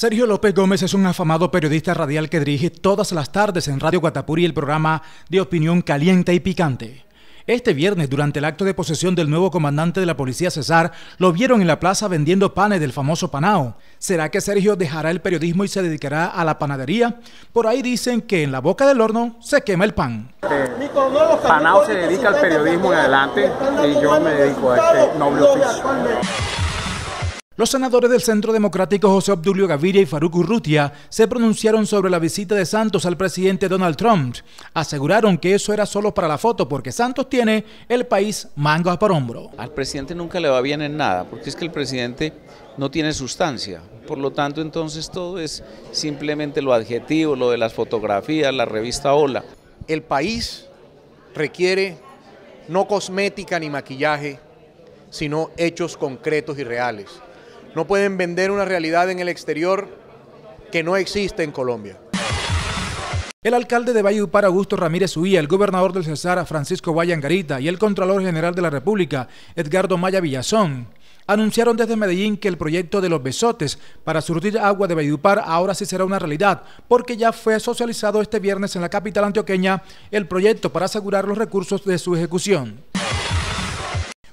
Sergio López Gómez es un afamado periodista radial que dirige todas las tardes en Radio Guatapuri el programa de opinión caliente y picante. Este viernes, durante el acto de posesión del nuevo comandante de la policía César, lo vieron en la plaza vendiendo panes del famoso Panao. ¿Será que Sergio dejará el periodismo y se dedicará a la panadería? Por ahí dicen que en la boca del horno se quema el pan. Panao se dedica al periodismo en adelante y yo me dedico a este noble oficio. Los senadores del Centro Democrático José Obdulio Gaviria y Faruk Urrutia se pronunciaron sobre la visita de Santos al presidente Donald Trump. Aseguraron que eso era solo para la foto porque Santos tiene el país mangas por hombro. Al presidente nunca le va bien en nada porque es que el presidente no tiene sustancia. Por lo tanto, entonces todo es simplemente lo adjetivo, lo de las fotografías, la revista Hola. El país requiere no cosmética ni maquillaje, sino hechos concretos y reales. No pueden vender una realidad en el exterior que no existe en Colombia. El alcalde de Valledupar, Augusto Ramírez Uía, el gobernador del Cesar, Francisco Garita y el Contralor General de la República, Edgardo Maya Villazón, anunciaron desde Medellín que el proyecto de los besotes para surtir agua de Valledupar ahora sí será una realidad, porque ya fue socializado este viernes en la capital antioqueña el proyecto para asegurar los recursos de su ejecución.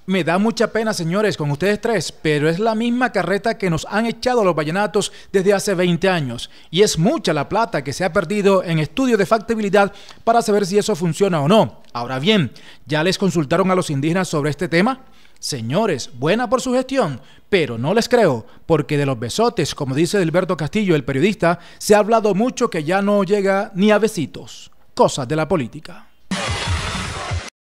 Me da mucha pena, señores, con ustedes tres, pero es la misma carreta que nos han echado los vallenatos desde hace 20 años. Y es mucha la plata que se ha perdido en estudios de factibilidad para saber si eso funciona o no. Ahora bien, ¿ya les consultaron a los indígenas sobre este tema? Señores, buena por su gestión, pero no les creo, porque de los besotes, como dice Alberto Castillo, el periodista, se ha hablado mucho que ya no llega ni a besitos. Cosas de la política.